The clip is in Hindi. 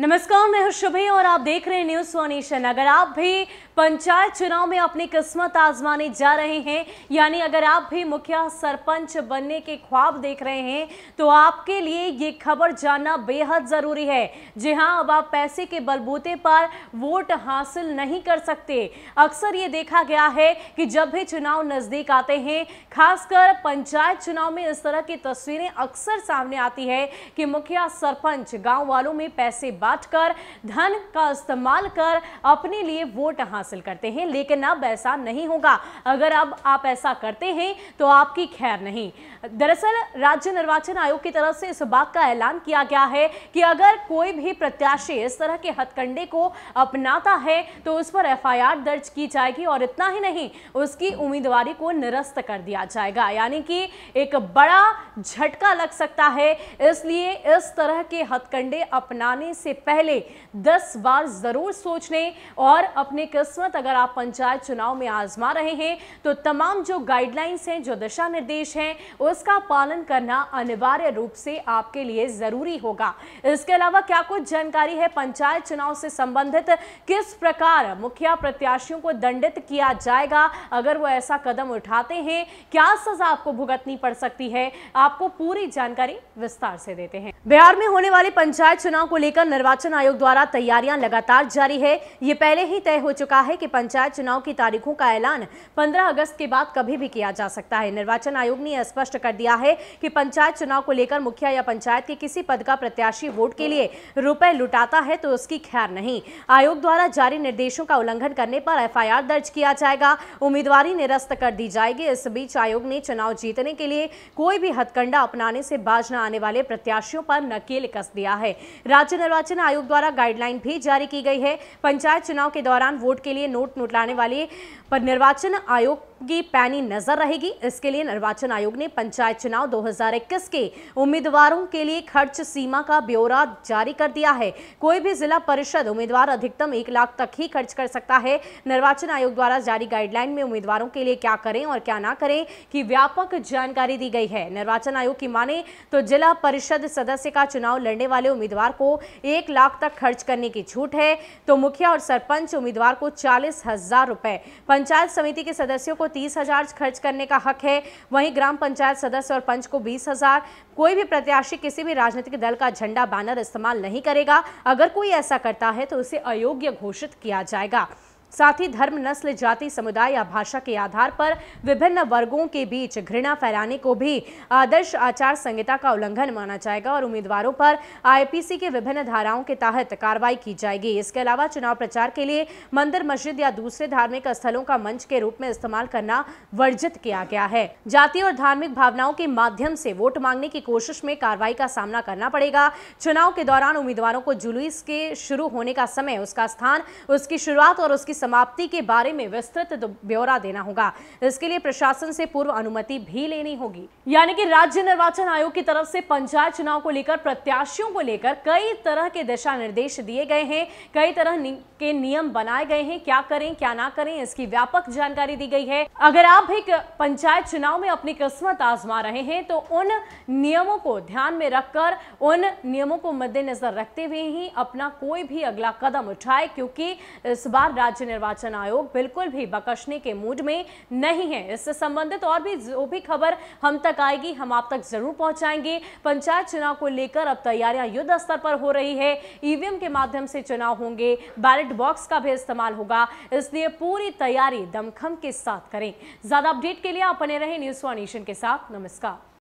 नमस्कार मैं हूं शुभे और आप देख रहे हैं न्यूज नेशन अगर आप भी पंचायत चुनाव में अपनी किस्मत आजमाने जा रहे हैं यानी अगर आप भी मुखिया सरपंच बनने के ख्वाब देख रहे हैं तो आपके लिए ये खबर जानना बेहद ज़रूरी है जी हाँ अब आप पैसे के बलबूते पर वोट हासिल नहीं कर सकते अक्सर ये देखा गया है कि जब भी चुनाव नज़दीक आते हैं खासकर पंचायत चुनाव में इस तरह की तस्वीरें अक्सर सामने आती है कि मुखिया सरपंच गाँव वालों में पैसे बांटकर धन का इस्तेमाल कर अपने लिए वोट हासिल करते हैं लेकिन अब ऐसा नहीं होगा अगर अब आप ऐसा करते हैं तो आपकी खैर नहीं दरअसल राज्य निर्वाचन आयोग की तरफ से इस बात का ऐलान किया गया है कि अगर कोई भी प्रत्याशी इस तरह के हथकंडे को अपनाता है तो उस पर एफ दर्ज की जाएगी और इतना ही नहीं उसकी उम्मीदवारी को निरस्त कर दिया जाएगा यानी कि एक बड़ा झटका लग सकता है इसलिए इस तरह के हथकंडे अपनाने से पहले दस बार ज़रूर सोच लें और अपने किस्मत अगर आप पंचायत चुनाव में आजमा रहे हैं तो तमाम जो गाइडलाइंस हैं जो दिशा निर्देश हैं उसका पालन करना अनिवार्य रूप से आपके लिए ज़रूरी होगा इसके अलावा क्या कुछ जानकारी है पंचायत चुनाव से संबंधित किस प्रकार मुखिया प्रत्याशियों को दंडित किया जाएगा अगर वो ऐसा कदम उठाते हैं क्या सजा आपको भुगतनी पड़ सकती है आपको पूरी जानकारी विस्तार से देते हैं बिहार में होने वाले पंचायत चुनाव को लेकर निर्वाचन निर्वाचन आयोग द्वारा तैयारियां लगातार जारी है ये पहले ही तय हो चुका है कि पंचायत चुनाव की तारीखों का ऐलान 15 अगस्त के बाद कभी भी किया जा सकता है निर्वाचन आयोग ने स्पष्ट कर दिया है कि पंचायत चुनाव को लेकर मुखिया या पंचायत के किसी पद का प्रत्याशी वोट के लिए रुपए लुटाता है तो उसकी खैर नहीं आयोग द्वारा जारी निर्देशों का उल्लंघन करने पर एफ दर्ज किया जाएगा उम्मीदवारी निरस्त कर दी जाएगी इस बीच आयोग ने चुनाव जीतने के लिए कोई भी हथकंडा अपनाने से बाज न आने वाले प्रत्याशियों पर नकेल कस दिया है राज्य निर्वाचन निर्वाचन आयोग द्वारा गाइडलाइन भी जारी की गई है पंचायत चुनाव के दौरान वोट के लिए नोट नुटलाने वाले पर निर्वाचन आयोग की पैनी नजर रहेगी इसके लिए निर्वाचन आयोग ने पंचायत चुनाव 2021 के उम्मीदवारों के लिए खर्च सीमा का ब्यौरा जारी कर दिया है कोई भी जिला परिषद उम्मीदवार अधिकतम एक लाख तक ही खर्च कर सकता है निर्वाचन आयोग द्वारा जारी गाइडलाइन में उम्मीदवारों के लिए क्या करें और क्या ना करें की व्यापक जानकारी दी गई है निर्वाचन आयोग की माने तो जिला परिषद सदस्य का चुनाव लड़ने वाले उम्मीदवार को एक एक लाख तक खर्च करने की छूट है तो मुखिया और सरपंच उम्मीदवार को चालीस हजार रुपए पंचायत समिति के सदस्यों को तीस हजार खर्च करने का हक है वहीं ग्राम पंचायत सदस्य और पंच को बीस हजार कोई भी प्रत्याशी किसी भी राजनीतिक दल का झंडा बैनर इस्तेमाल नहीं करेगा अगर कोई ऐसा करता है तो उसे अयोग्य घोषित किया जाएगा साथ ही धर्म नस्ल जाति समुदाय या भाषा के आधार पर विभिन्न वर्गों के बीच घृणा फैलाने को भी आदर्श आचार संहिता का उल्लंघन माना जाएगा और उम्मीदवारों पर आईपीसी के विभिन्न धाराओं के तहत कार्रवाई की जाएगी इसके अलावा चुनाव प्रचार के लिए मंदिर मस्जिद या दूसरे धार्मिक स्थलों का मंच के रूप में इस्तेमाल करना वर्जित किया गया है जाति और धार्मिक भावनाओं के माध्यम से वोट मांगने की कोशिश में कार्रवाई का सामना करना पड़ेगा चुनाव के दौरान उम्मीदवारों को जुलूस के शुरू होने का समय उसका स्थान उसकी शुरुआत और उसकी समाप्ति के बारे में विस्तृत ब्यौरा देना होगा इसके लिए प्रशासन से पूर्व अनुमति भी लेनी होगी यानी कि राज्य निर्वाचन आयोग की तरफ से पंचायत चुनाव को लेकर प्रत्याशियों को लेकर कई तरह के दिशा निर्देश दिए गए हैं कई तरह के नियम बनाए गए हैं क्या करें क्या ना करें इसकी व्यापक जानकारी दी गई है अगर आप भी पंचायत चुनाव में अपनी किस्मत आजमा रहे हैं तो उन नियमों को ध्यान में रखकर उन नियमों को मद्देनजर रखते हुए ही अपना कोई भी अगला कदम उठाए क्योंकि इस बार राज्य निर्वाचन आयोग बिल्कुल भी बकशने के मूड में नहीं है इससे संबंधित और भी जो भी खबर हम तक आएगी हम आप तक जरूर पहुंचाएंगे पंचायत चुनाव को लेकर अब तैयारियां युद्ध स्तर पर हो रही है ईवीएम के माध्यम से चुनाव होंगे बैलेट बॉक्स का भी इस्तेमाल होगा इसलिए पूरी तैयारी दमखम के साथ करें ज्यादा अपडेट के लिए आप बने रहे न्यूज वन एशियन के साथ नमस्कार